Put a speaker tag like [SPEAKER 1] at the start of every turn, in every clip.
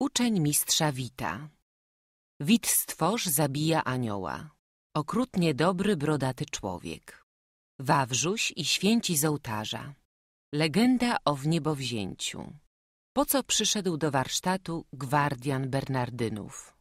[SPEAKER 1] Uczeń mistrza wita. Wit stworz zabija anioła. Okrutnie dobry, brodaty człowiek. Wawrzuś i święci z ołtarza. Legenda o wniebowzięciu. Po co przyszedł do warsztatu gwardian Bernardynów?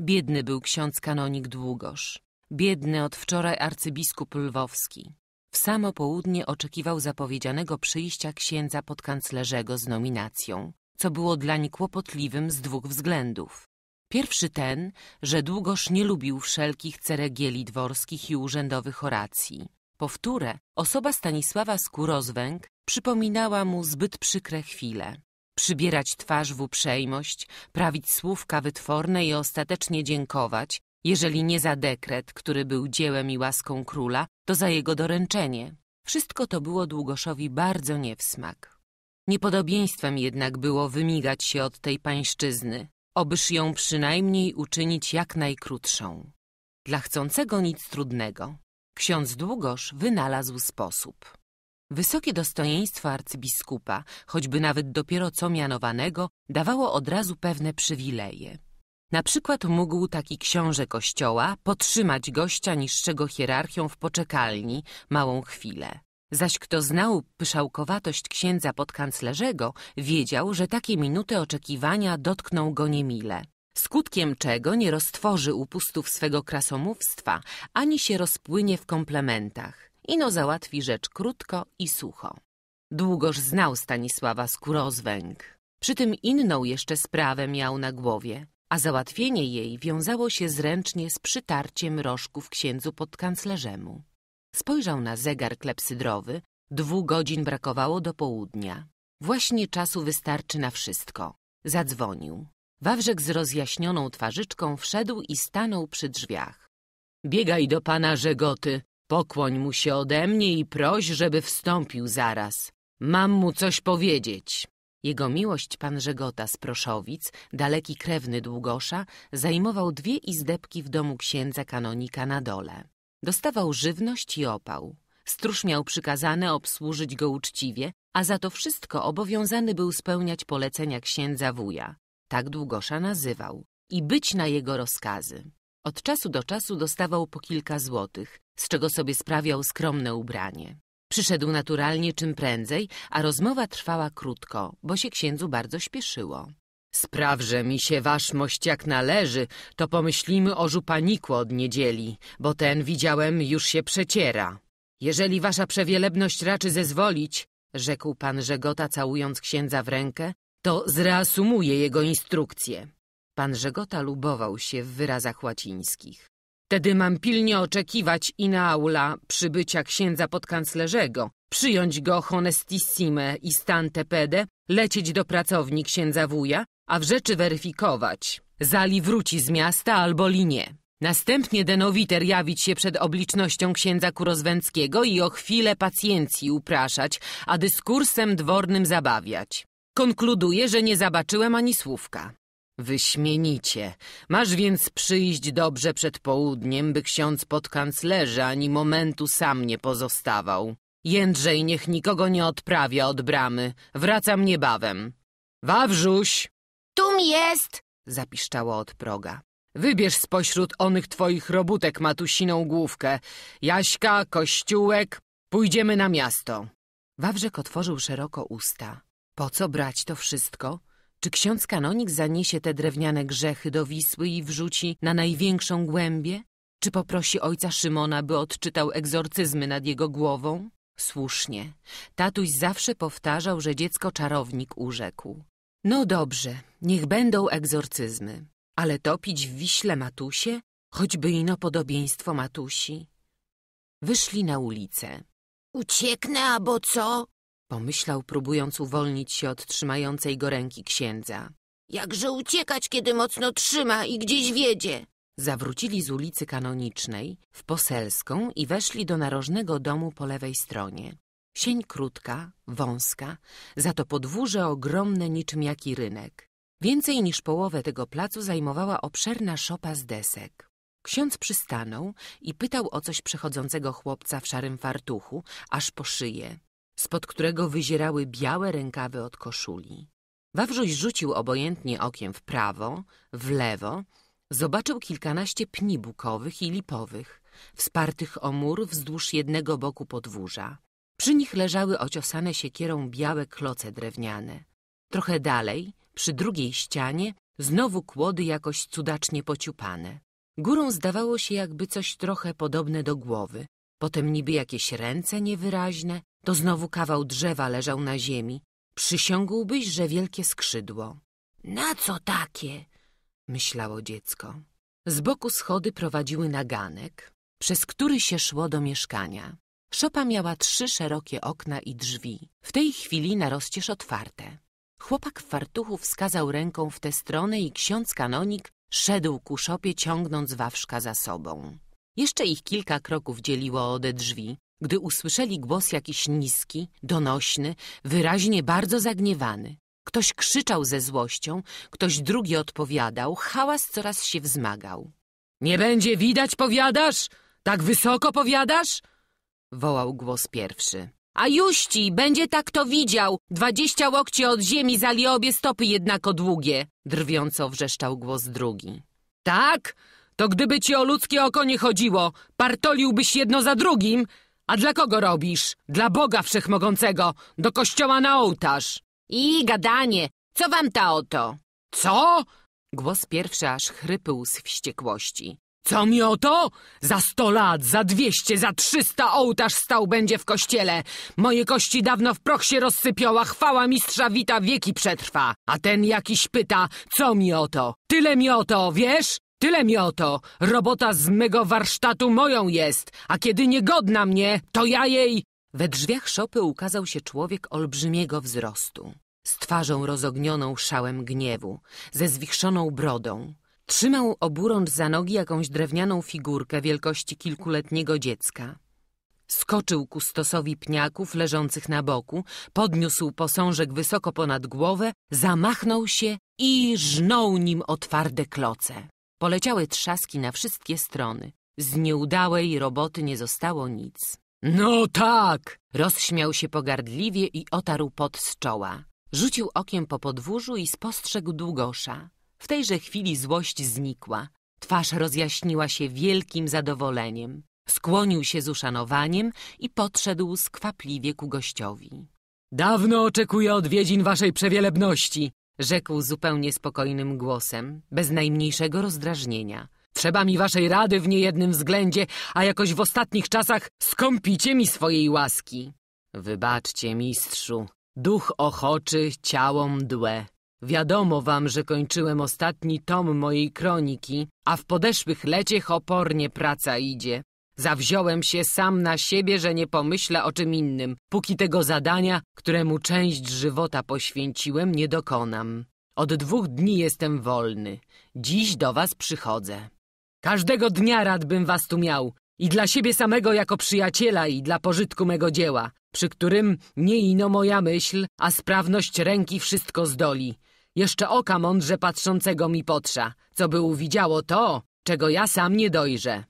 [SPEAKER 1] Biedny był ksiądz kanonik Długosz. Biedny od wczoraj arcybiskup lwowski. W samo południe oczekiwał zapowiedzianego przyjścia księdza podkanclerzego z nominacją co było dlań kłopotliwym z dwóch względów. Pierwszy ten, że długoż nie lubił wszelkich ceregieli dworskich i urzędowych oracji. Powtórę, osoba Stanisława Skórozwęg przypominała mu zbyt przykre chwile. Przybierać twarz w uprzejmość, prawić słówka wytworne i ostatecznie dziękować, jeżeli nie za dekret, który był dziełem i łaską króla, to za jego doręczenie. Wszystko to było Długoszowi bardzo nie w smak. Niepodobieństwem jednak było wymigać się od tej pańszczyzny, obyż ją przynajmniej uczynić jak najkrótszą. Dla chcącego nic trudnego. Ksiądz Długosz wynalazł sposób. Wysokie dostojeństwo arcybiskupa, choćby nawet dopiero co mianowanego, dawało od razu pewne przywileje. Na przykład mógł taki książę kościoła potrzymać gościa niższego hierarchią w poczekalni małą chwilę. Zaś kto znał pyszałkowatość księdza podkanclerzego, wiedział, że takie minuty oczekiwania dotkną go niemile. Skutkiem czego nie roztworzy upustów swego krasomówstwa, ani się rozpłynie w komplementach. Ino załatwi rzecz krótko i sucho. Długoż znał Stanisława Skurozwęg. Przy tym inną jeszcze sprawę miał na głowie, a załatwienie jej wiązało się zręcznie z przytarciem rożków księdzu podkanclerzemu. Spojrzał na zegar klepsydrowy. Dwóch godzin brakowało do południa. Właśnie czasu wystarczy na wszystko. Zadzwonił. Wawrzek z rozjaśnioną twarzyczką wszedł i stanął przy drzwiach. Biegaj do pana Żegoty, pokłoń mu się ode mnie i proś, żeby wstąpił zaraz. Mam mu coś powiedzieć. Jego miłość pan Żegota z Proszowic, daleki krewny Długosza, zajmował dwie izdebki w domu księdza kanonika na dole. Dostawał żywność i opał. Stróż miał przykazane obsłużyć go uczciwie, a za to wszystko obowiązany był spełniać polecenia księdza wuja. Tak Długosza nazywał. I być na jego rozkazy. Od czasu do czasu dostawał po kilka złotych, z czego sobie sprawiał skromne ubranie. Przyszedł naturalnie czym prędzej, a rozmowa trwała krótko, bo się księdzu bardzo śpieszyło. Sprawże mi się waszmość jak należy, to pomyślimy o żupaniku od niedzieli, bo ten widziałem już się przeciera. Jeżeli wasza przewielebność raczy zezwolić, rzekł pan Żegota całując księdza w rękę, to zreasumuję jego instrukcję. Pan Żegota lubował się w wyrazach łacińskich. Tedy mam pilnie oczekiwać i na aula przybycia księdza podkanclerzego, przyjąć go honestissime i stante pede, lecieć do pracowni księdza wuja a w rzeczy weryfikować. Zali wróci z miasta albo linie. Następnie Denowiter jawić się przed oblicznością księdza Kurozwęckiego i o chwilę pacjencji upraszać, a dyskursem dwornym zabawiać. Konkluduje, że nie zobaczyłem ani słówka. Wyśmienicie. Masz więc przyjść dobrze przed południem, by ksiądz kanclerze ani momentu sam nie pozostawał. Jędrzej niech nikogo nie odprawia od bramy. Wracam niebawem. Wawrzuś! jest? zapiszczało od proga. Wybierz spośród onych twoich robótek matusiną główkę. Jaśka, Kościółek, pójdziemy na miasto. Wawrzek otworzył szeroko usta. Po co brać to wszystko? Czy ksiądz kanonik zaniesie te drewniane grzechy do Wisły i wrzuci na największą głębię? Czy poprosi ojca Szymona, by odczytał egzorcyzmy nad jego głową? Słusznie. Tatuś zawsze powtarzał, że dziecko czarownik urzekł. No dobrze, niech będą egzorcyzmy, ale topić w Wiśle Matusie, choćby ino podobieństwo Matusi. Wyszli na ulicę. Ucieknę albo co? Pomyślał, próbując uwolnić się od trzymającej go ręki księdza. Jakże uciekać, kiedy mocno trzyma i gdzieś wiedzie? Zawrócili z ulicy Kanonicznej w Poselską i weszli do narożnego domu po lewej stronie. Sień krótka, wąska, za to podwórze ogromne niczym jaki rynek. Więcej niż połowę tego placu zajmowała obszerna szopa z desek. Ksiądz przystanął i pytał o coś przechodzącego chłopca w szarym fartuchu, aż po szyję, spod którego wyzierały białe rękawy od koszuli. Wawrzuś rzucił obojętnie okiem w prawo, w lewo, zobaczył kilkanaście pni bukowych i lipowych, wspartych o mur wzdłuż jednego boku podwórza. Przy nich leżały ociosane siekierą białe kloce drewniane. Trochę dalej, przy drugiej ścianie, znowu kłody jakoś cudacznie pociupane. Górą zdawało się jakby coś trochę podobne do głowy. Potem niby jakieś ręce niewyraźne, to znowu kawał drzewa leżał na ziemi. Przysiągłbyś, że wielkie skrzydło. Na co takie? myślało dziecko. Z boku schody prowadziły naganek, przez który się szło do mieszkania. Szopa miała trzy szerokie okna i drzwi, w tej chwili na rozcież otwarte. Chłopak w fartuchu wskazał ręką w tę stronę i ksiądz kanonik szedł ku szopie, ciągnąc wawrzka za sobą. Jeszcze ich kilka kroków dzieliło ode drzwi, gdy usłyszeli głos jakiś niski, donośny, wyraźnie bardzo zagniewany. Ktoś krzyczał ze złością, ktoś drugi odpowiadał, hałas coraz się wzmagał. Nie będzie widać, powiadasz? Tak wysoko powiadasz? wołał głos pierwszy. A juści, będzie tak to widział! Dwadzieścia łokci od ziemi zali obie stopy jednako długie! Drwiąco wrzeszczał głos drugi. Tak? To gdyby ci o ludzkie oko nie chodziło, partoliłbyś jedno za drugim? A dla kogo robisz? Dla Boga Wszechmogącego, do kościoła na ołtarz! I gadanie, co wam ta oto? Co? Głos pierwszy aż chrypył z wściekłości. Co mi o to? Za sto lat, za dwieście, za trzysta ołtarz stał będzie w kościele. Moje kości dawno w proch się rozsypiała, chwała mistrza wita wieki przetrwa. A ten jakiś pyta, co mi o to? Tyle mi o to, wiesz? Tyle mi o to. Robota z mego warsztatu moją jest, a kiedy niegodna mnie, to ja jej... We drzwiach szopy ukazał się człowiek olbrzymiego wzrostu. Z twarzą rozognioną szałem gniewu, ze zwichrzoną brodą, Trzymał oburącz za nogi jakąś drewnianą figurkę wielkości kilkuletniego dziecka. Skoczył ku stosowi pniaków leżących na boku, podniósł posążek wysoko ponad głowę, zamachnął się i żnął nim o twarde kloce. Poleciały trzaski na wszystkie strony. Z nieudałej roboty nie zostało nic. No tak! Rozśmiał się pogardliwie i otarł pot z czoła. Rzucił okiem po podwórzu i spostrzegł długosza. W tejże chwili złość znikła. Twarz rozjaśniła się wielkim zadowoleniem. Skłonił się z uszanowaniem i podszedł skwapliwie ku gościowi. Dawno oczekuję odwiedzin waszej przewielebności, rzekł zupełnie spokojnym głosem, bez najmniejszego rozdrażnienia. Trzeba mi waszej rady w niejednym względzie, a jakoś w ostatnich czasach skąpicie mi swojej łaski. Wybaczcie, mistrzu, duch ochoczy, ciało mdłe. Wiadomo wam, że kończyłem ostatni tom mojej kroniki, a w podeszłych leciech opornie praca idzie. Zawziąłem się sam na siebie, że nie pomyślę o czym innym, póki tego zadania, któremu część żywota poświęciłem, nie dokonam. Od dwóch dni jestem wolny. Dziś do was przychodzę. Każdego dnia radbym was tu miał. I dla siebie samego jako przyjaciela i dla pożytku mego dzieła, przy którym nie ino moja myśl, a sprawność ręki wszystko zdoli jeszcze oka mądrze patrzącego mi potrza, co by uwidziało to, czego ja sam nie dojrzę.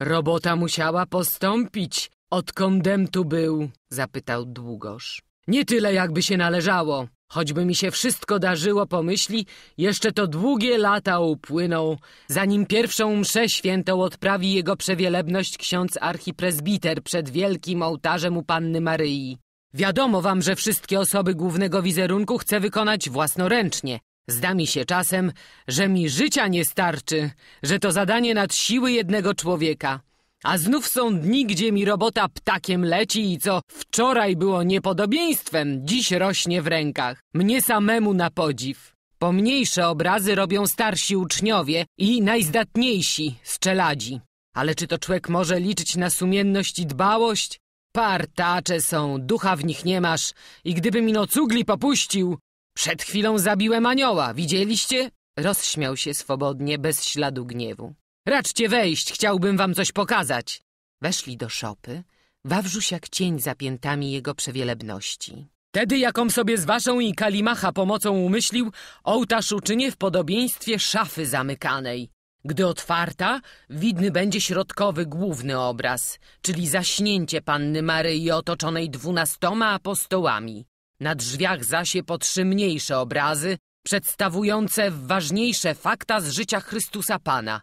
[SPEAKER 1] Robota musiała postąpić, od kądem tu był, zapytał długoż. Nie tyle, jakby się należało. Choćby mi się wszystko darzyło po myśli, jeszcze to długie lata upłyną, zanim pierwszą mszę świętą odprawi jego przewielebność ksiądz archipresbiter przed wielkim ołtarzem u Panny Maryi. Wiadomo wam, że wszystkie osoby głównego wizerunku chcę wykonać własnoręcznie. Zda mi się czasem, że mi życia nie starczy, że to zadanie nad siły jednego człowieka. A znów są dni, gdzie mi robota ptakiem leci i co wczoraj było niepodobieństwem, dziś rośnie w rękach. Mnie samemu na podziw. Pomniejsze obrazy robią starsi uczniowie i najzdatniejsi z czeladzi. Ale czy to człowiek może liczyć na sumienność i dbałość? Partacze są, ducha w nich nie masz i gdyby mi cugli popuścił... Przed chwilą zabiłem anioła, widzieliście? Rozśmiał się swobodnie, bez śladu gniewu. Raczcie wejść, chciałbym wam coś pokazać. Weszli do szopy, Wawrzuś jak cień za piętami jego przewielebności. Tedy, jaką sobie z waszą i Kalimacha pomocą umyślił, ołtarz uczynię w podobieństwie szafy zamykanej. Gdy otwarta, widny będzie środkowy główny obraz, czyli zaśnięcie Panny Maryi otoczonej dwunastoma apostołami. Na drzwiach zasie po trzy mniejsze obrazy, przedstawujące ważniejsze fakta z życia Chrystusa Pana.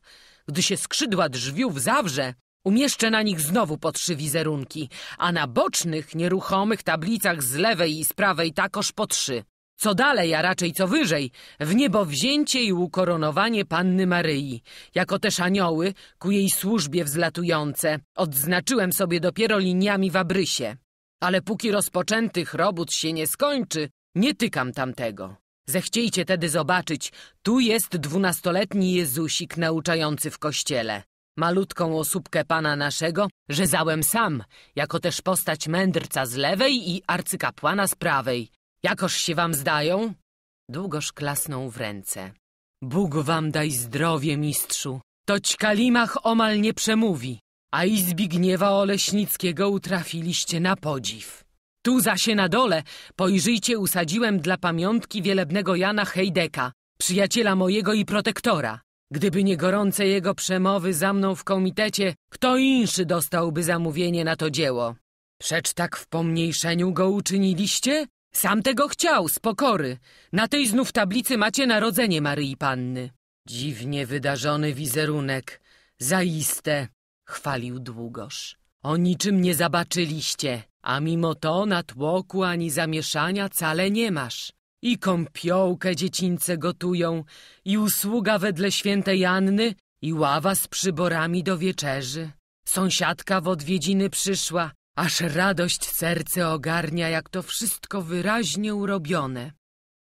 [SPEAKER 1] Gdy się skrzydła drzwiów zawrze, umieszczę na nich znowu po trzy wizerunki, a na bocznych, nieruchomych tablicach z lewej i z prawej takoż po trzy. Co dalej, a raczej co wyżej, w niebo wzięcie i ukoronowanie Panny Maryi, jako też anioły ku jej służbie wzlatujące. Odznaczyłem sobie dopiero liniami w Abrysie. Ale póki rozpoczętych robót się nie skończy, nie tykam tamtego. Zechciejcie tedy zobaczyć, tu jest dwunastoletni Jezusik nauczający w kościele. Malutką osóbkę Pana naszego, załem sam, jako też postać mędrca z lewej i arcykapłana z prawej. Jakoż się wam zdają? Długoż klasnął w ręce. Bóg wam daj zdrowie, mistrzu. Toć kalimach omal nie przemówi, a i Zbigniewa Oleśnickiego utrafiliście na podziw. Tu zasie na dole, pojrzyjcie, usadziłem dla pamiątki wielebnego Jana Hejdeka, przyjaciela mojego i protektora. Gdyby nie gorące jego przemowy za mną w komitecie, kto inszy dostałby zamówienie na to dzieło? Przecz tak w pomniejszeniu go uczyniliście? Sam tego chciał, z pokory. Na tej znów tablicy macie narodzenie Maryi Panny. Dziwnie wydarzony wizerunek. Zaiste, chwalił długoż. O niczym nie zobaczyliście, a mimo to na tłoku ani zamieszania cale nie masz. I kąpiołkę dziecińce gotują, i usługa wedle świętej Anny, i ława z przyborami do wieczerzy. Sąsiadka w odwiedziny przyszła, Aż radość serce ogarnia, jak to wszystko wyraźnie urobione.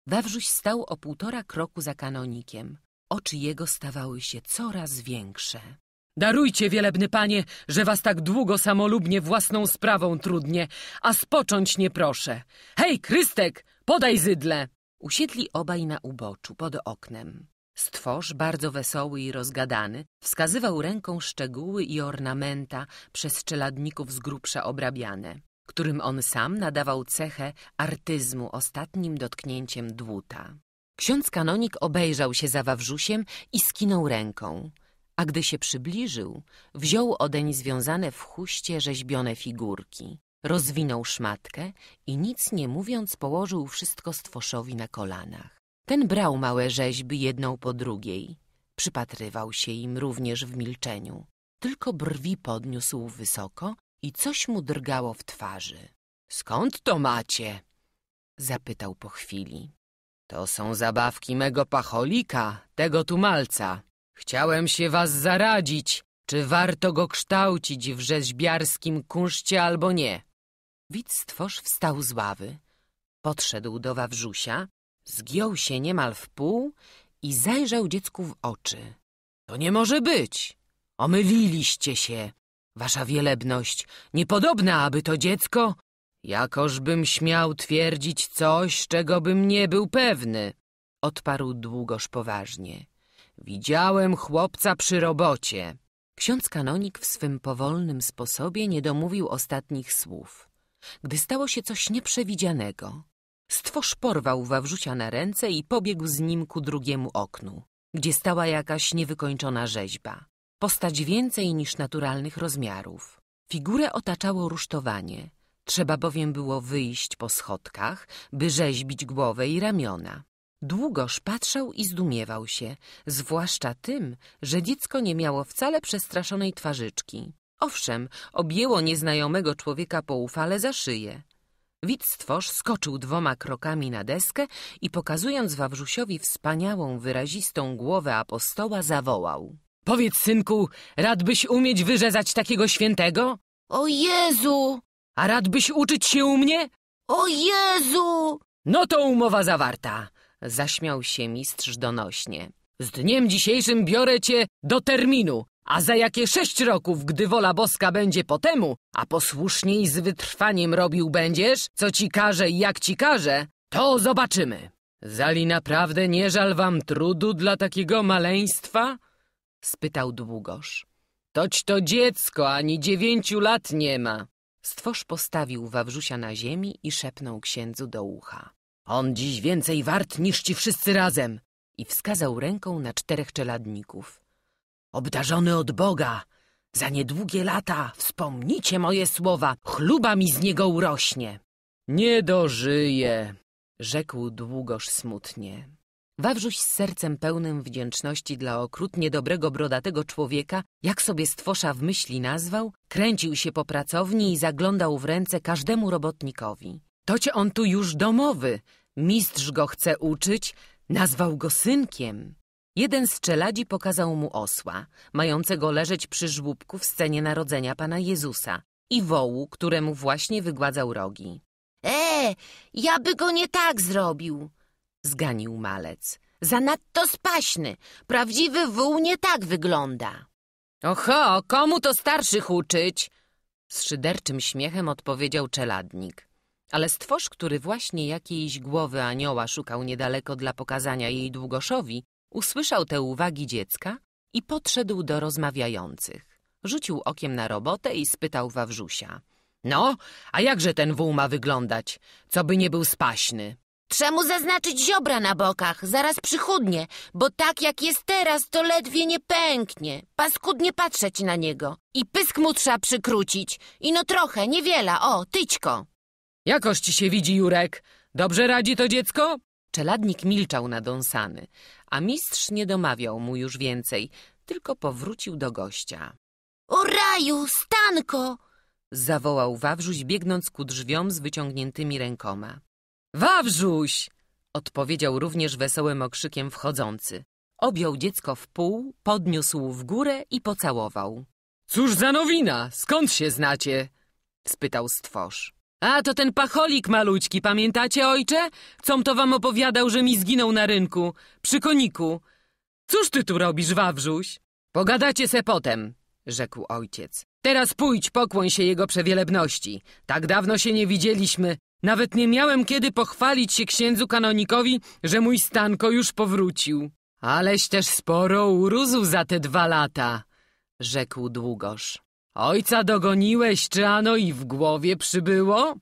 [SPEAKER 1] Wawrzuś stał o półtora kroku za kanonikiem. Oczy jego stawały się coraz większe. Darujcie, wielebny panie, że was tak długo samolubnie własną sprawą trudnie, a spocząć nie proszę. Hej, Krystek, podaj zydle! Usiedli obaj na uboczu, pod oknem. Stworz, bardzo wesoły i rozgadany, wskazywał ręką szczegóły i ornamenta przez czeladników z grubsza obrabiane, którym on sam nadawał cechę artyzmu ostatnim dotknięciem dłuta. Ksiądz kanonik obejrzał się za Wawrzusiem i skinął ręką, a gdy się przybliżył, wziął odeń związane w chuście rzeźbione figurki. Rozwinął szmatkę i nic nie mówiąc położył wszystko stwoszowi na kolanach. Ten brał małe rzeźby jedną po drugiej. Przypatrywał się im również w milczeniu. Tylko brwi podniósł wysoko i coś mu drgało w twarzy. Skąd to macie? Zapytał po chwili. To są zabawki mego pacholika, tego tumalca. Chciałem się was zaradzić, czy warto go kształcić w rzeźbiarskim kunszcie albo nie. Widz wstał z ławy, podszedł do Wawrzusia Zgiął się niemal w pół i zajrzał dziecku w oczy. To nie może być! Omyliliście się, wasza wielebność. Niepodobna, aby to dziecko... Jakożbym śmiał twierdzić coś, czego bym nie był pewny, odparł długoż poważnie. Widziałem chłopca przy robocie. Ksiądz kanonik w swym powolnym sposobie nie domówił ostatnich słów. Gdy stało się coś nieprzewidzianego, Stwórz porwał Wawrzucia na ręce i pobiegł z nim ku drugiemu oknu, gdzie stała jakaś niewykończona rzeźba. Postać więcej niż naturalnych rozmiarów. Figurę otaczało rusztowanie. Trzeba bowiem było wyjść po schodkach, by rzeźbić głowę i ramiona. Długoż patrzał i zdumiewał się, zwłaszcza tym, że dziecko nie miało wcale przestraszonej twarzyczki. Owszem, objęło nieznajomego człowieka po ufale za szyję, Wictworz skoczył dwoma krokami na deskę i pokazując Wawrzusiowi wspaniałą, wyrazistą głowę apostoła, zawołał. Powiedz, synku, radbyś umieć wyrzezać takiego świętego? O Jezu! A radbyś uczyć się u mnie? O Jezu! No to umowa zawarta, zaśmiał się mistrz donośnie. Z dniem dzisiejszym biorę cię do terminu, a za jakie sześć roków, gdy wola boska będzie po temu, a posłusznie i z wytrwaniem robił będziesz, co ci każe i jak ci każe, to zobaczymy. Zali naprawdę nie żal wam trudu dla takiego maleństwa? spytał długoż. Toć to dziecko, ani dziewięciu lat nie ma. Stworz postawił Wawrzusia na ziemi i szepnął księdzu do ucha. On dziś więcej wart niż ci wszyscy razem. I wskazał ręką na czterech czeladników obdarzony od Boga. Za niedługie lata wspomnicie moje słowa, chluba mi z niego urośnie. Nie dożyje, rzekł długoż smutnie. Wawrzuś z sercem pełnym wdzięczności dla okrutnie dobrego brodatego człowieka, jak sobie stwosza w myśli nazwał, kręcił się po pracowni i zaglądał w ręce każdemu robotnikowi. Tocie on tu już domowy, mistrz go chce uczyć, nazwał go synkiem. Jeden z czeladzi pokazał mu osła, mającego leżeć przy żłóbku w scenie narodzenia Pana Jezusa i wołu, któremu właśnie wygładzał rogi. E, ja by go nie tak zrobił, zganił malec. Zanadto spaśny, prawdziwy wół nie tak wygląda. Oho, komu to starszych uczyć? Z szyderczym śmiechem odpowiedział czeladnik. Ale stwórz, który właśnie jakiejś głowy anioła szukał niedaleko dla pokazania jej długoszowi, Usłyszał te uwagi dziecka i podszedł do rozmawiających. Rzucił okiem na robotę i spytał Wawrzusia. No, a jakże ten wół ma wyglądać, co by nie był spaśny? Trzemu zaznaczyć ziobra na bokach, zaraz przychudnie, bo tak jak jest teraz, to ledwie nie pęknie. Paskudnie patrzeć na niego. I pysk mu trzeba przykrócić. I no trochę, niewiela, o, tyćko. Jakoś ci się widzi, Jurek? Dobrze radzi to dziecko? Czeladnik milczał nadąsany, a mistrz nie domawiał mu już więcej, tylko powrócił do gościa. O raju, Stanko! zawołał Wawrzuś, biegnąc ku drzwiom z wyciągniętymi rękoma. Wawrzuś! odpowiedział również wesołym okrzykiem wchodzący. Objął dziecko w pół, podniósł w górę i pocałował. Cóż za nowina? Skąd się znacie? spytał stworz. A, to ten pacholik malućki, pamiętacie, ojcze? Com to wam opowiadał, że mi zginął na rynku, przy koniku. Cóż ty tu robisz, Wawrzuś? Pogadacie se potem, rzekł ojciec. Teraz pójdź, pokłoń się jego przewielebności. Tak dawno się nie widzieliśmy. Nawet nie miałem kiedy pochwalić się księdzu kanonikowi, że mój Stanko już powrócił. Aleś też sporo urósł za te dwa lata, rzekł długoż. Ojca dogoniłeś, czy ano i w głowie przybyło?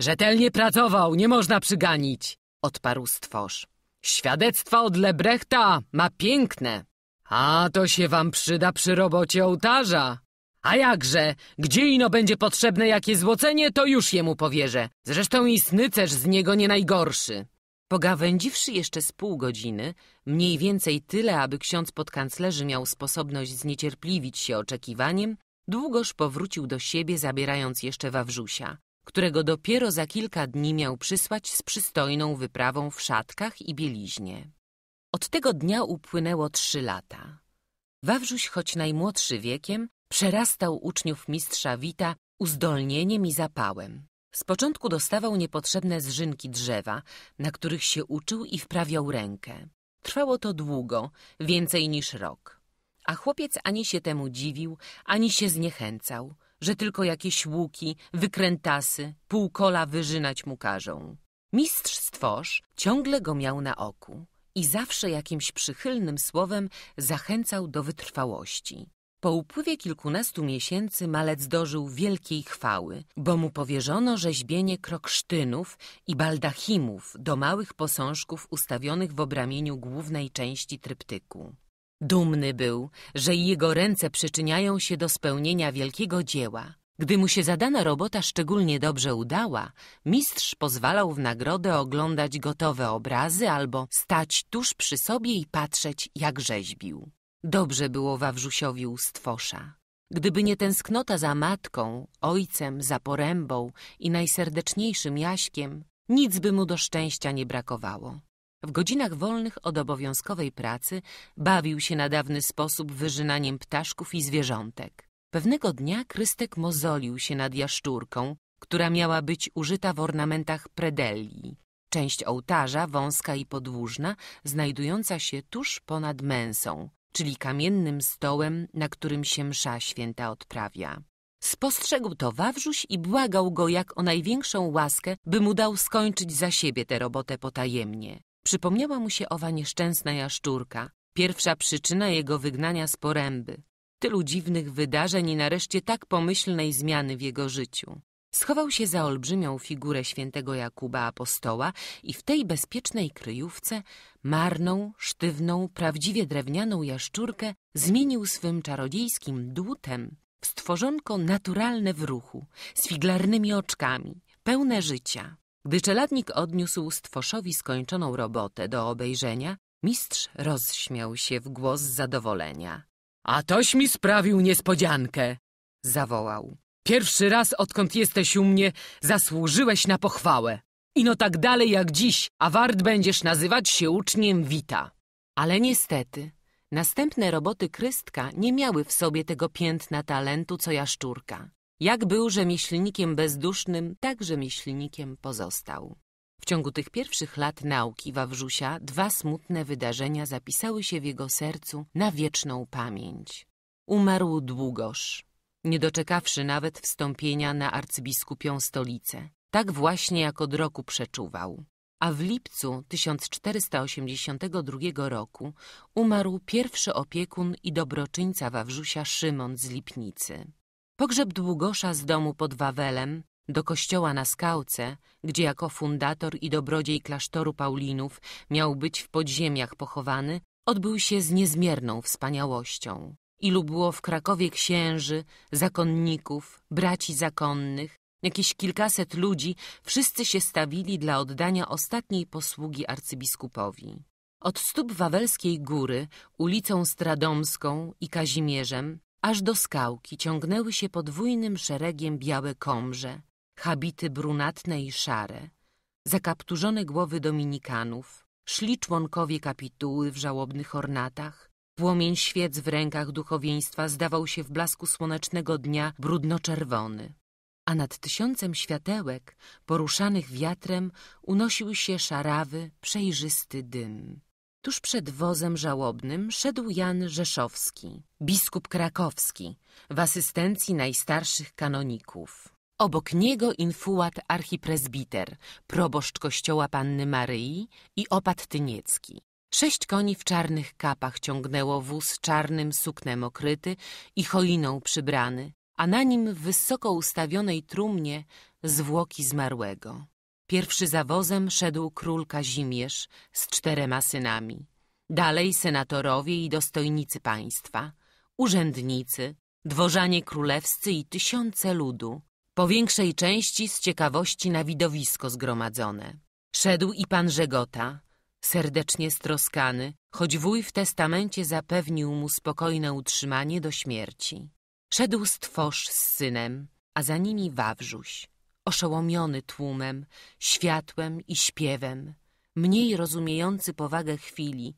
[SPEAKER 1] Rzetelnie pracował, nie można przyganić, odparł stworz. Świadectwa od Lebrechta ma piękne. A to się wam przyda przy robocie ołtarza. A jakże, gdzie ino będzie potrzebne jakie złocenie, to już jemu powierzę. Zresztą i snycerz z niego nie najgorszy. Pogawędziwszy jeszcze z pół godziny, mniej więcej tyle, aby ksiądz podkanclerzy miał sposobność zniecierpliwić się oczekiwaniem, Długoż powrócił do siebie, zabierając jeszcze Wawrzusia, którego dopiero za kilka dni miał przysłać z przystojną wyprawą w szatkach i bieliźnie. Od tego dnia upłynęło trzy lata. Wawrzuś, choć najmłodszy wiekiem, przerastał uczniów mistrza Wita uzdolnieniem i zapałem. Z początku dostawał niepotrzebne zrzynki drzewa, na których się uczył i wprawiał rękę. Trwało to długo, więcej niż rok. A chłopiec ani się temu dziwił, ani się zniechęcał, że tylko jakieś łuki, wykrętasy, półkola wyżynać mu każą. Mistrz stworz ciągle go miał na oku i zawsze jakimś przychylnym słowem zachęcał do wytrwałości. Po upływie kilkunastu miesięcy malec dożył wielkiej chwały, bo mu powierzono rzeźbienie kroksztynów i baldachimów do małych posążków ustawionych w obramieniu głównej części tryptyku. Dumny był, że jego ręce przyczyniają się do spełnienia wielkiego dzieła. Gdy mu się zadana robota szczególnie dobrze udała, mistrz pozwalał w nagrodę oglądać gotowe obrazy albo stać tuż przy sobie i patrzeć, jak rzeźbił. Dobrze było Wawrzusiowi u stwosza. Gdyby nie tęsknota za matką, ojcem, za porębą i najserdeczniejszym Jaśkiem, nic by mu do szczęścia nie brakowało. W godzinach wolnych od obowiązkowej pracy bawił się na dawny sposób wyżynaniem ptaszków i zwierzątek. Pewnego dnia Krystek mozolił się nad jaszczurką, która miała być użyta w ornamentach predeli. Część ołtarza, wąska i podłużna, znajdująca się tuż ponad męsą, czyli kamiennym stołem, na którym się msza święta odprawia. Spostrzegł to Wawrzuś i błagał go jak o największą łaskę, by mu dał skończyć za siebie tę robotę potajemnie. Przypomniała mu się owa nieszczęsna jaszczurka, pierwsza przyczyna jego wygnania z poręby, tylu dziwnych wydarzeń i nareszcie tak pomyślnej zmiany w jego życiu. Schował się za olbrzymią figurę świętego Jakuba Apostoła i w tej bezpiecznej kryjówce marną, sztywną, prawdziwie drewnianą jaszczurkę zmienił swym czarodziejskim dłutem w stworzonko naturalne w ruchu, z figlarnymi oczkami, pełne życia. Gdy czeladnik odniósł stwoszowi skończoną robotę do obejrzenia, mistrz rozśmiał się w głos zadowolenia. A toś mi sprawił niespodziankę! zawołał. Pierwszy raz, odkąd jesteś u mnie, zasłużyłeś na pochwałę. Ino tak dalej jak dziś, a wart będziesz nazywać się uczniem Wita. Ale niestety, następne roboty Krystka nie miały w sobie tego piętna talentu, co jaszczurka. Jak był rzemieślnikiem bezdusznym, tak rzemieślnikiem pozostał. W ciągu tych pierwszych lat nauki Wawrzusia dwa smutne wydarzenia zapisały się w jego sercu na wieczną pamięć. Umarł długoż, nie doczekawszy nawet wstąpienia na arcybiskupią stolicę. Tak właśnie jak od roku przeczuwał. A w lipcu 1482 roku umarł pierwszy opiekun i dobroczyńca Wawrzusia Szymon z Lipnicy. Pogrzeb Długosza z domu pod Wawelem do kościoła na Skałce, gdzie jako fundator i dobrodziej klasztoru Paulinów miał być w podziemiach pochowany, odbył się z niezmierną wspaniałością. Ilu było w Krakowie księży, zakonników, braci zakonnych, jakieś kilkaset ludzi, wszyscy się stawili dla oddania ostatniej posługi arcybiskupowi. Od stóp Wawelskiej Góry, ulicą Stradomską i Kazimierzem, Aż do skałki ciągnęły się podwójnym szeregiem białe komrze, habity brunatne i szare, zakapturzone głowy dominikanów, szli członkowie kapituły w żałobnych ornatach, płomień świec w rękach duchowieństwa zdawał się w blasku słonecznego dnia brudno-czerwony, a nad tysiącem światełek poruszanych wiatrem unosił się szarawy, przejrzysty dym. Tuż przed wozem żałobnym szedł Jan Rzeszowski, biskup krakowski, w asystencji najstarszych kanoników. Obok niego infułat archipresbiter, proboszcz kościoła Panny Maryi i opat tyniecki. Sześć koni w czarnych kapach ciągnęło wóz czarnym suknem okryty i choiną przybrany, a na nim w wysoko ustawionej trumnie zwłoki zmarłego. Pierwszy za wozem szedł król Kazimierz z czterema synami. Dalej senatorowie i dostojnicy państwa, urzędnicy, dworzanie królewscy i tysiące ludu, po większej części z ciekawości na widowisko zgromadzone. Szedł i pan Żegota, serdecznie stroskany, choć wuj w testamencie zapewnił mu spokojne utrzymanie do śmierci. Szedł stworz z synem, a za nimi Wawrzuś oszołomiony tłumem, światłem i śpiewem, mniej rozumiejący powagę chwili,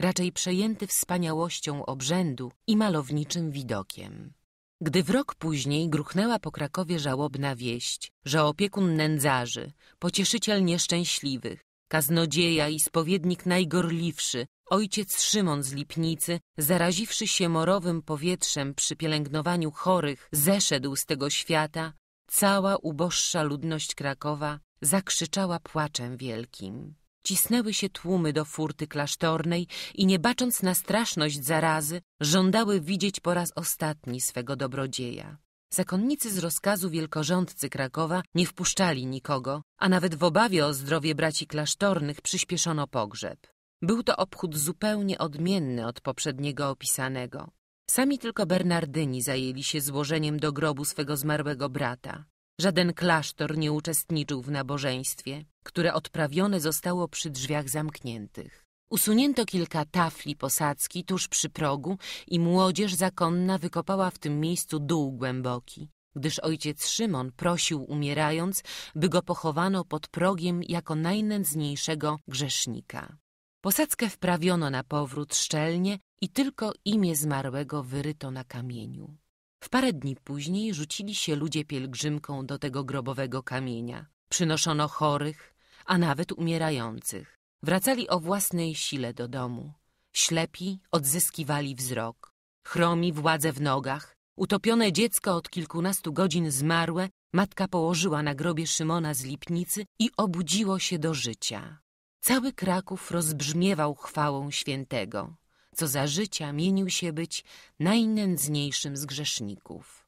[SPEAKER 1] raczej przejęty wspaniałością obrzędu i malowniczym widokiem. Gdy w rok później gruchnęła po Krakowie żałobna wieść, że opiekun nędzarzy, pocieszyciel nieszczęśliwych, kaznodzieja i spowiednik najgorliwszy, ojciec Szymon z Lipnicy, zaraziwszy się morowym powietrzem przy pielęgnowaniu chorych, zeszedł z tego świata, Cała uboższa ludność Krakowa zakrzyczała płaczem wielkim. Cisnęły się tłumy do furty klasztornej i nie bacząc na straszność zarazy, żądały widzieć po raz ostatni swego dobrodzieja. Zakonnicy z rozkazu wielkorządcy Krakowa nie wpuszczali nikogo, a nawet w obawie o zdrowie braci klasztornych przyspieszono pogrzeb. Był to obchód zupełnie odmienny od poprzedniego opisanego. Sami tylko Bernardyni zajęli się złożeniem do grobu swego zmarłego brata. Żaden klasztor nie uczestniczył w nabożeństwie, które odprawione zostało przy drzwiach zamkniętych. Usunięto kilka tafli posadzki tuż przy progu i młodzież zakonna wykopała w tym miejscu dół głęboki, gdyż ojciec Szymon prosił umierając, by go pochowano pod progiem jako najnędzniejszego grzesznika. Posadzkę wprawiono na powrót szczelnie i tylko imię zmarłego wyryto na kamieniu. W parę dni później rzucili się ludzie pielgrzymką do tego grobowego kamienia. Przynoszono chorych, a nawet umierających. Wracali o własnej sile do domu. Ślepi odzyskiwali wzrok. Chromi władze w nogach. Utopione dziecko od kilkunastu godzin zmarłe matka położyła na grobie Szymona z Lipnicy i obudziło się do życia. Cały Kraków rozbrzmiewał chwałą świętego, co za życia mienił się być najnędzniejszym z grzeszników.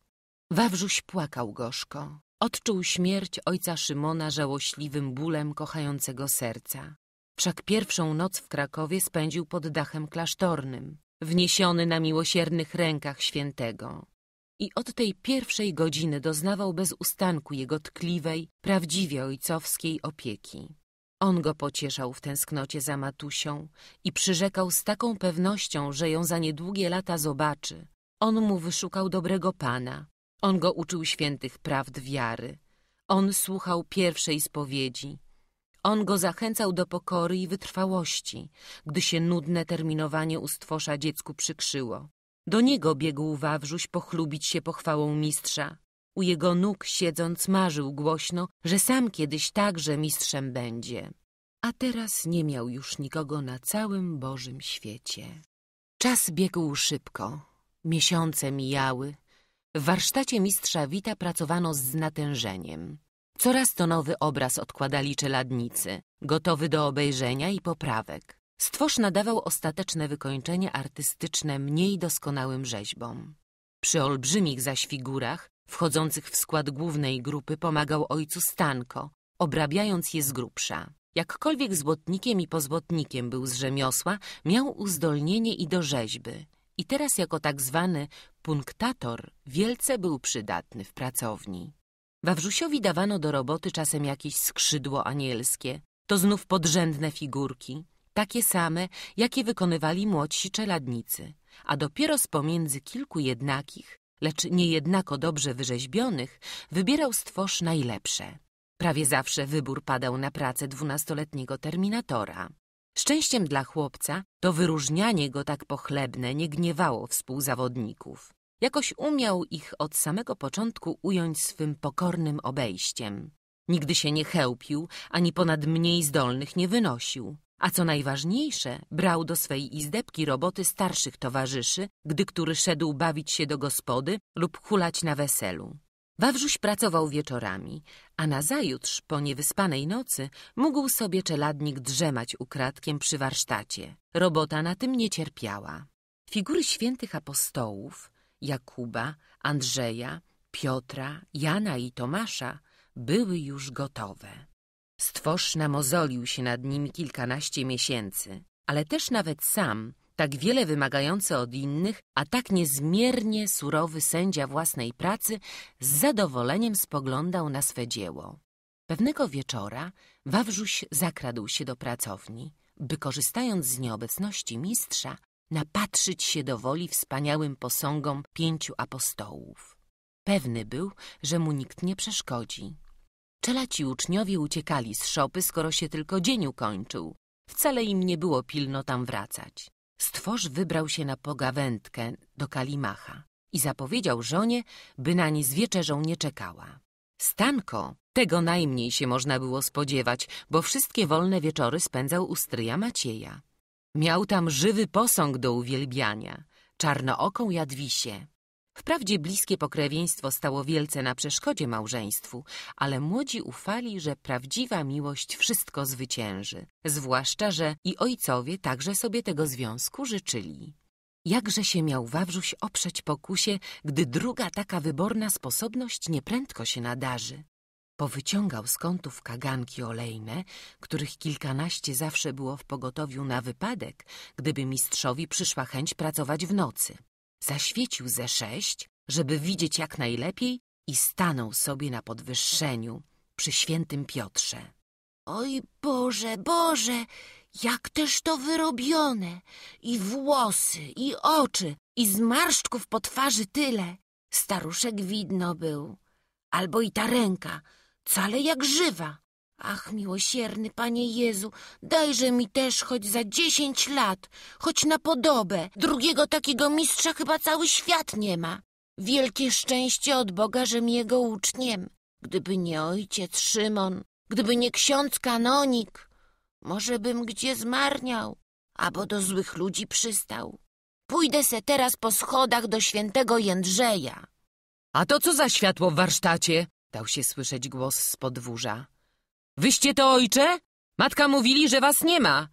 [SPEAKER 1] Wawrzuś płakał gorzko. Odczuł śmierć ojca Szymona żałośliwym bólem kochającego serca. Wszak pierwszą noc w Krakowie spędził pod dachem klasztornym, wniesiony na miłosiernych rękach świętego. I od tej pierwszej godziny doznawał bez ustanku jego tkliwej, prawdziwie ojcowskiej opieki. On go pocieszał w tęsknocie za Matusią i przyrzekał z taką pewnością, że ją za niedługie lata zobaczy. On mu wyszukał dobrego pana. On go uczył świętych prawd wiary. On słuchał pierwszej spowiedzi. On go zachęcał do pokory i wytrwałości, gdy się nudne terminowanie ustwosza dziecku przykrzyło. Do niego biegł Wawrzuś pochlubić się pochwałą mistrza. U jego nóg siedząc marzył głośno, że sam kiedyś także mistrzem będzie. A teraz nie miał już nikogo na całym Bożym świecie. Czas biegł szybko. Miesiące mijały. W warsztacie mistrza Wita pracowano z natężeniem. Coraz to nowy obraz odkładali czeladnicy, gotowy do obejrzenia i poprawek. Stwórz nadawał ostateczne wykończenie artystyczne mniej doskonałym rzeźbom. Przy olbrzymich zaś figurach Wchodzących w skład głównej grupy pomagał ojcu Stanko, obrabiając je z grubsza. Jakkolwiek złotnikiem i pozłotnikiem był z rzemiosła, miał uzdolnienie i do rzeźby. I teraz jako tak zwany punktator wielce był przydatny w pracowni. Wawrzusiowi dawano do roboty czasem jakieś skrzydło anielskie, to znów podrzędne figurki, takie same, jakie wykonywali młodsi czeladnicy, a dopiero z pomiędzy kilku jednakich lecz niejednako dobrze wyrzeźbionych, wybierał stwórz najlepsze. Prawie zawsze wybór padał na pracę dwunastoletniego terminatora. Szczęściem dla chłopca to wyróżnianie go tak pochlebne nie gniewało współzawodników. Jakoś umiał ich od samego początku ująć swym pokornym obejściem. Nigdy się nie chełpił, ani ponad mniej zdolnych nie wynosił a co najważniejsze, brał do swej izdebki roboty starszych towarzyszy, gdy który szedł bawić się do gospody lub hulać na weselu. Wawrzuś pracował wieczorami, a nazajutrz, po niewyspanej nocy, mógł sobie czeladnik drzemać ukradkiem przy warsztacie. Robota na tym nie cierpiała. Figury świętych apostołów, Jakuba, Andrzeja, Piotra, Jana i Tomasza były już gotowe. Stwoż namozolił się nad nimi kilkanaście miesięcy, ale też nawet sam, tak wiele wymagający od innych, a tak niezmiernie surowy sędzia własnej pracy z zadowoleniem spoglądał na swe dzieło. Pewnego wieczora Wawrzuś zakradł się do pracowni, by korzystając z nieobecności mistrza, napatrzyć się do woli wspaniałym posągom pięciu apostołów. Pewny był, że mu nikt nie przeszkodzi. Czela uczniowie uciekali z szopy, skoro się tylko dzień ukończył. Wcale im nie było pilno tam wracać. Stworz wybrał się na pogawędkę do Kalimacha i zapowiedział żonie, by na nie z wieczerzą nie czekała. Stanko, tego najmniej się można było spodziewać, bo wszystkie wolne wieczory spędzał u stryja Macieja. Miał tam żywy posąg do uwielbiania, czarnooką jadwisię. Wprawdzie bliskie pokrewieństwo stało wielce na przeszkodzie małżeństwu, ale młodzi ufali, że prawdziwa miłość wszystko zwycięży. Zwłaszcza, że i ojcowie także sobie tego związku życzyli. Jakże się miał Wawrzuś oprzeć pokusie, gdy druga taka wyborna sposobność nieprędko się nadarzy? Powyciągał z kątów kaganki olejne, których kilkanaście zawsze było w pogotowiu na wypadek, gdyby mistrzowi przyszła chęć pracować w nocy. Zaświecił ze sześć, żeby widzieć jak najlepiej i stanął sobie na podwyższeniu przy świętym Piotrze. Oj Boże, Boże, jak też to wyrobione! I włosy, i oczy, i zmarszczków po twarzy tyle. Staruszek widno był. Albo i ta ręka, cale jak żywa. Ach, miłosierny Panie Jezu, dajże mi też choć za dziesięć lat, choć na podobę. Drugiego takiego mistrza chyba cały świat nie ma. Wielkie szczęście od Boga, że mi jego uczniem. Gdyby nie ojciec Szymon, gdyby nie ksiądz kanonik, może bym gdzie zmarniał, albo do złych ludzi przystał. Pójdę se teraz po schodach do świętego Jędrzeja. A to co za światło w warsztacie? Dał się słyszeć głos z podwórza. Wyście to, ojcze? Matka mówili, że was nie ma.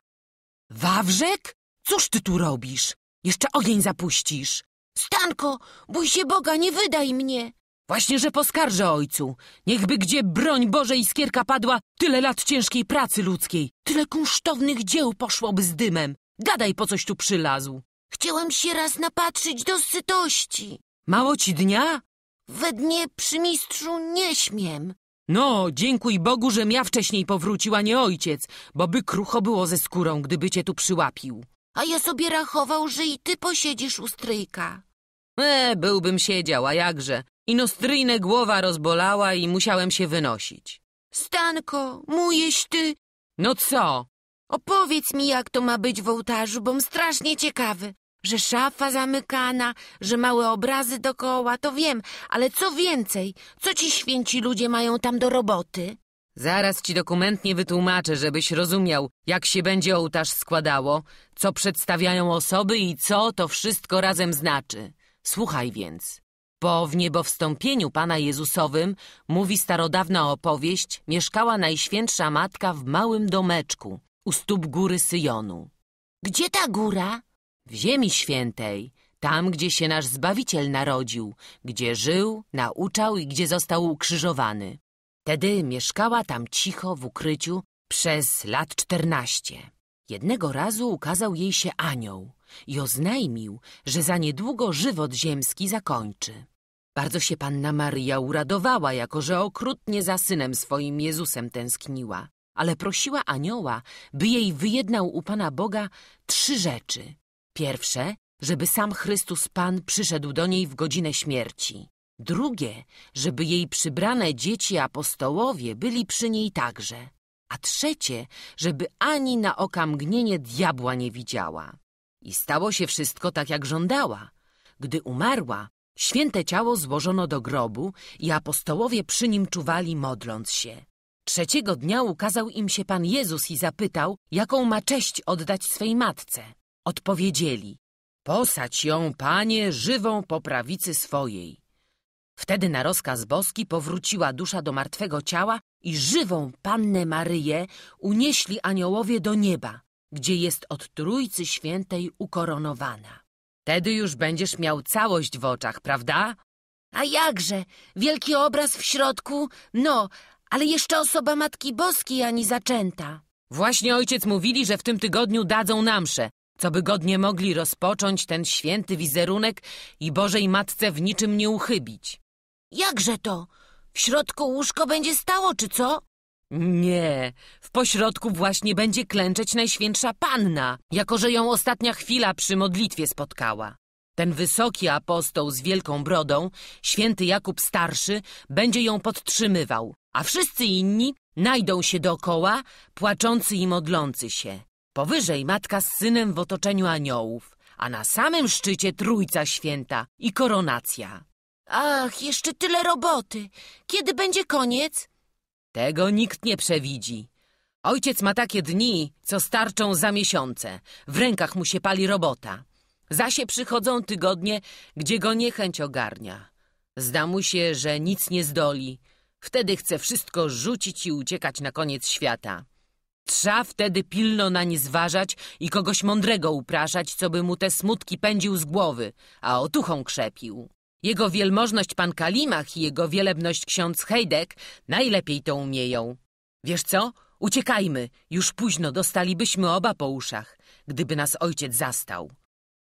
[SPEAKER 1] Wawrzek? Cóż ty tu robisz? Jeszcze ogień zapuścisz. Stanko, bój się Boga, nie wydaj mnie. Właśnie, że poskarżę ojcu. Niechby gdzie broń Boże iskierka padła, tyle lat ciężkiej pracy ludzkiej, tyle kunsztownych dzieł poszłoby z dymem. Gadaj, po coś tu przylazł. Chciałem się raz napatrzyć do sytości. Mało ci dnia? We dnie przy mistrzu nie śmiem. No, dziękuj Bogu, żem ja wcześniej powróciła, nie ojciec, bo by krucho było ze skórą, gdyby cię tu przyłapił. A ja sobie rachował, że i ty posiedzisz u stryjka. E, byłbym siedział, a jakże. Ino stryjne głowa rozbolała i musiałem się wynosić. Stanko, mujeś ty. No co? Opowiedz mi, jak to ma być w ołtarzu, bom strasznie ciekawy. Że szafa zamykana, że małe obrazy dokoła, to wiem, ale co więcej, co ci święci ludzie mają tam do roboty? Zaraz ci dokumentnie wytłumaczę, żebyś rozumiał, jak się będzie ołtarz składało, co przedstawiają osoby i co to wszystko razem znaczy. Słuchaj więc. Po w niebowstąpieniu Pana Jezusowym, mówi starodawna opowieść, mieszkała Najświętsza Matka w małym domeczku u stóp góry Syjonu. Gdzie ta góra? W ziemi świętej, tam gdzie się nasz Zbawiciel narodził, gdzie żył, nauczał i gdzie został ukrzyżowany. Tedy mieszkała tam cicho w ukryciu przez lat czternaście. Jednego razu ukazał jej się anioł i oznajmił, że za niedługo żywot ziemski zakończy. Bardzo się panna Maria uradowała, jako że okrutnie za synem swoim Jezusem tęskniła, ale prosiła anioła, by jej wyjednał u Pana Boga trzy rzeczy, Pierwsze, żeby sam Chrystus Pan przyszedł do niej w godzinę śmierci. Drugie, żeby jej przybrane dzieci apostołowie byli przy niej także. A trzecie, żeby ani na okamgnienie diabła nie widziała. I stało się wszystko tak, jak żądała. Gdy umarła, święte ciało złożono do grobu i apostołowie przy nim czuwali, modląc się. Trzeciego dnia ukazał im się Pan Jezus i zapytał, jaką ma cześć oddać swej matce. Odpowiedzieli, posać ją, panie, żywą po prawicy swojej. Wtedy na rozkaz boski powróciła dusza do martwego ciała i żywą pannę Maryję unieśli aniołowie do nieba, gdzie jest od Trójcy Świętej ukoronowana. Tedy już będziesz miał całość w oczach, prawda? A jakże? Wielki obraz w środku? No, ale jeszcze osoba Matki Boskiej ani zaczęta. Właśnie ojciec mówili, że w tym tygodniu dadzą namsze, co by godnie mogli rozpocząć ten święty wizerunek i Bożej Matce w niczym nie uchybić. Jakże to? W środku łóżko będzie stało, czy co? Nie, w pośrodku właśnie będzie klęczeć Najświętsza Panna, jako że ją ostatnia chwila przy modlitwie spotkała. Ten wysoki apostoł z wielką brodą, święty Jakub Starszy, będzie ją podtrzymywał, a wszyscy inni najdą się dookoła, płaczący i modlący się. Powyżej matka z synem w otoczeniu aniołów, a na samym szczycie Trójca Święta i koronacja. Ach, jeszcze tyle roboty. Kiedy będzie koniec? Tego nikt nie przewidzi. Ojciec ma takie dni, co starczą za miesiące. W rękach mu się pali robota. Zasie przychodzą tygodnie, gdzie go niechęć ogarnia. Zda mu się, że nic nie zdoli. Wtedy chce wszystko rzucić i uciekać na koniec świata. Trza wtedy pilno nań zważać i kogoś mądrego upraszać, co by mu te smutki pędził z głowy, a otuchą krzepił. Jego wielmożność pan Kalimach i jego wielebność ksiądz Hejdek najlepiej to umieją. Wiesz co? Uciekajmy, już późno dostalibyśmy oba po uszach, gdyby nas ojciec zastał.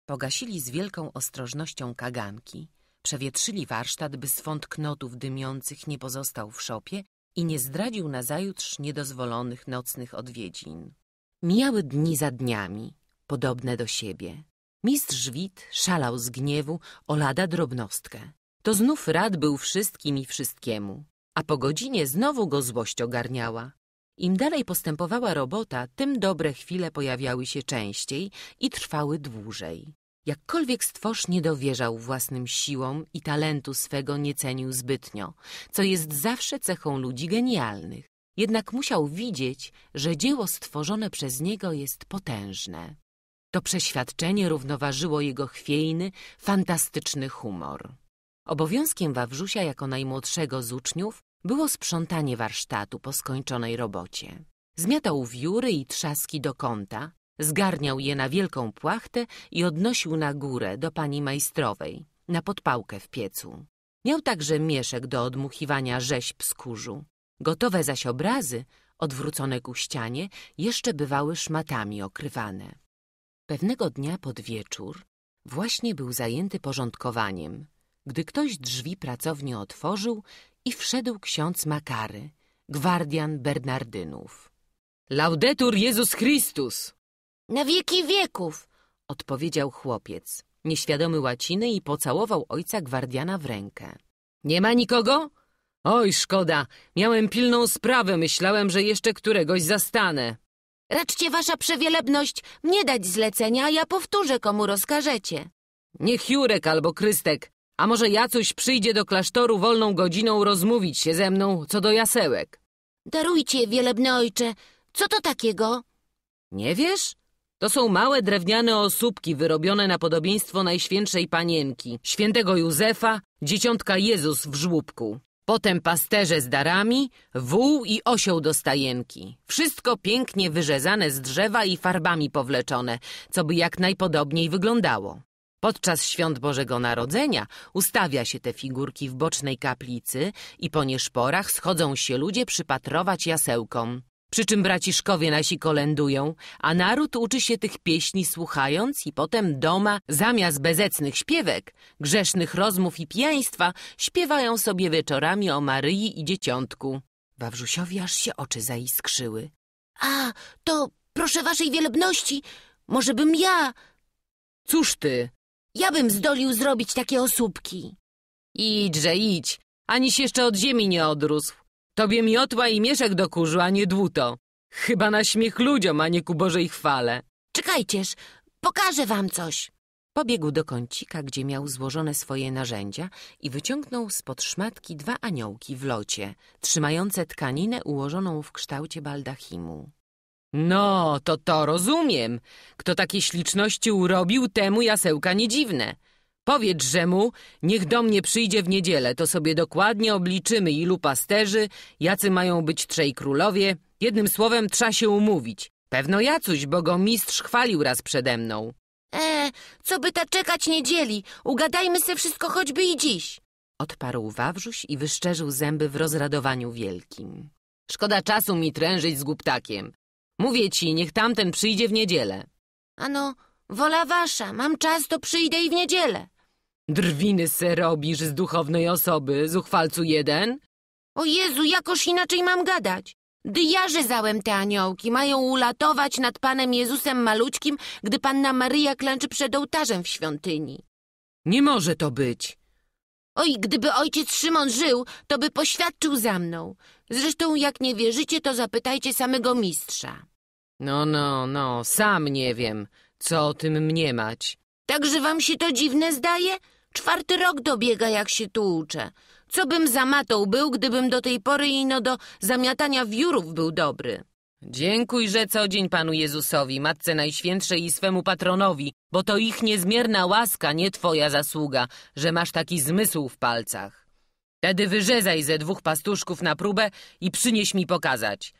[SPEAKER 1] Pogasili z wielką ostrożnością kaganki, przewietrzyli warsztat, by swąd knotów dymiących nie pozostał w szopie i nie zdradził nazajutrz niedozwolonych nocnych odwiedzin. Mijały dni za dniami, podobne do siebie. Mistrz Wit szalał z gniewu o lada drobnostkę. To znów rad był wszystkim i wszystkiemu, a po godzinie znowu go złość ogarniała. Im dalej postępowała robota, tym dobre chwile pojawiały się częściej i trwały dłużej. Jakkolwiek stwórz nie dowierzał własnym siłom i talentu swego nie cenił zbytnio, co jest zawsze cechą ludzi genialnych. Jednak musiał widzieć, że dzieło stworzone przez niego jest potężne. To przeświadczenie równoważyło jego chwiejny, fantastyczny humor. Obowiązkiem Wawrzusia jako najmłodszego z uczniów było sprzątanie warsztatu po skończonej robocie. Zmiatał wióry i trzaski do kąta, Zgarniał je na wielką płachtę i odnosił na górę do pani majstrowej, na podpałkę w piecu. Miał także mieszek do odmuchiwania rzeźb z kurzu. Gotowe zaś obrazy, odwrócone ku ścianie, jeszcze bywały szmatami okrywane. Pewnego dnia pod wieczór właśnie był zajęty porządkowaniem, gdy ktoś drzwi pracowni otworzył i wszedł ksiądz Makary, gwardian Bernardynów. Laudetur Jezus Chrystus! Na wieki wieków, odpowiedział chłopiec, nieświadomy łaciny i pocałował ojca gwardiana w rękę. Nie ma nikogo? Oj, szkoda, miałem pilną sprawę, myślałem, że jeszcze któregoś zastanę. Raczcie wasza przewielebność nie dać zlecenia, a ja powtórzę, komu rozkażecie. Niech Jurek albo Krystek, a może Jacuś przyjdzie do klasztoru wolną godziną rozmówić się ze mną co do jasełek. Darujcie, wielebny ojcze, co to takiego? Nie wiesz? To są małe drewniane osóbki wyrobione na podobieństwo Najświętszej Panienki, świętego Józefa, dzieciątka Jezus w żłóbku. Potem pasterze z darami, wół i osioł do stajenki. Wszystko pięknie wyrzezane z drzewa i farbami powleczone, co by jak najpodobniej wyglądało. Podczas świąt Bożego Narodzenia ustawia się te figurki w bocznej kaplicy i po nieszporach schodzą się ludzie przypatrować jasełkom. Przy czym braciszkowie nasi kolędują, a naród uczy się tych pieśni słuchając i potem doma, zamiast bezecnych śpiewek, grzesznych rozmów i pijaństwa, śpiewają sobie wieczorami o Maryi i Dzieciątku. Wawrzusiowi aż się oczy zaiskrzyły. A, to proszę waszej wielebności, może bym ja... Cóż ty? Ja bym zdolił zrobić takie osóbki. Idźże, idź, ani się jeszcze od ziemi nie odrósł. Tobie miotła i mieszek do kurzu, a nie dłuto. Chyba na śmiech ludziom, a nie ku Bożej chwale. Czekajcież, pokażę wam coś. Pobiegł do kącika, gdzie miał złożone swoje narzędzia i wyciągnął spod szmatki dwa aniołki w locie, trzymające tkaninę ułożoną w kształcie baldachimu. No, to to rozumiem. Kto takie śliczności urobił, temu jasełka nie dziwne. Powiedz, że mu, niech do mnie przyjdzie w niedzielę, to sobie dokładnie obliczymy, ilu pasterzy, jacy mają być trzej królowie. Jednym słowem, trza się umówić. Pewno jacuś, bo go mistrz chwalił raz przede mną. E, co by ta czekać niedzieli? Ugadajmy se wszystko choćby i dziś. Odparł Wawrzuś i wyszczerzył zęby w rozradowaniu wielkim. Szkoda czasu mi trężyć z głuptakiem. Mówię ci, niech tamten przyjdzie w niedzielę. Ano, wola wasza, mam czas, to przyjdę i w niedzielę. Drwiny se robisz z duchownej osoby, zuchwalcu jeden? O Jezu, jakoż inaczej mam gadać. ja załem te aniołki, mają ulatować nad Panem Jezusem maluczkim, gdy Panna Maryja klęczy przed ołtarzem w świątyni. Nie może to być. Oj, gdyby ojciec Szymon żył, to by poświadczył za mną. Zresztą, jak nie wierzycie, to zapytajcie samego mistrza. No, no, no, sam nie wiem, co o tym mniemać. Także wam się to dziwne zdaje? Czwarty rok dobiega, jak się tu uczę. Co bym za matą był, gdybym do tej pory ino do zamiatania wiórów był dobry. Dziękuj, że co dzień Panu Jezusowi, Matce Najświętszej i swemu patronowi, bo to ich niezmierna łaska, nie Twoja zasługa, że masz taki zmysł w palcach. Tedy wyrzezaj ze dwóch pastuszków na próbę i przynieś mi pokazać.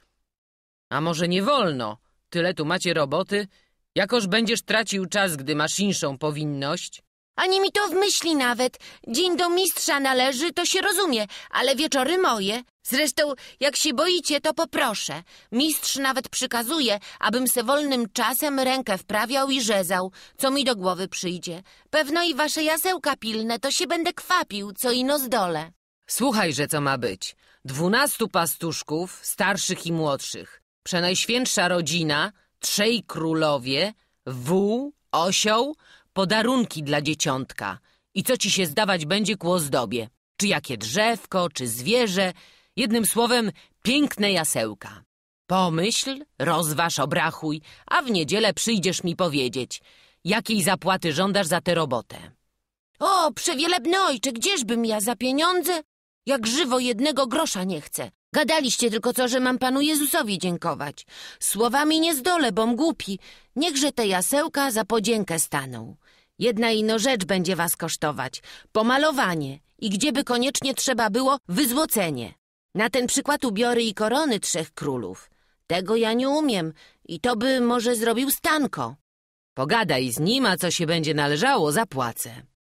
[SPEAKER 1] A może nie wolno? Tyle tu macie roboty. Jakoż będziesz tracił czas, gdy masz inszą powinność? Ani mi to w myśli nawet. Dzień do mistrza należy, to się rozumie, ale wieczory moje. Zresztą, jak się boicie, to poproszę. Mistrz nawet przykazuje, abym se wolnym czasem rękę wprawiał i rzezał, co mi do głowy przyjdzie. Pewno i wasze jasełka pilne, to się będę kwapił, co ino zdolę. Słuchajże, co ma być. Dwunastu pastuszków, starszych i młodszych. Przenajświętsza rodzina, trzej królowie, wół, osioł, podarunki dla dzieciątka i co ci się zdawać będzie ku ozdobie, czy jakie drzewko, czy zwierzę, jednym słowem piękne jasełka. Pomyśl, rozważ, obrachuj, a w niedzielę przyjdziesz mi powiedzieć, jakiej zapłaty żądasz za tę robotę. O, przewielebny ojcze, gdzieżbym ja za pieniądze? Jak żywo jednego grosza nie chcę. Gadaliście tylko co, że mam Panu Jezusowi dziękować. Słowami nie zdolę, bom głupi. Niechże te jasełka za podziękę staną. Jedna ino rzecz będzie was kosztować. Pomalowanie i gdzieby koniecznie trzeba było, wyzłocenie. Na ten przykład ubiory i korony trzech królów. Tego ja nie umiem i to by może zrobił Stanko. Pogadaj z nim, a co się będzie należało, zapłacę.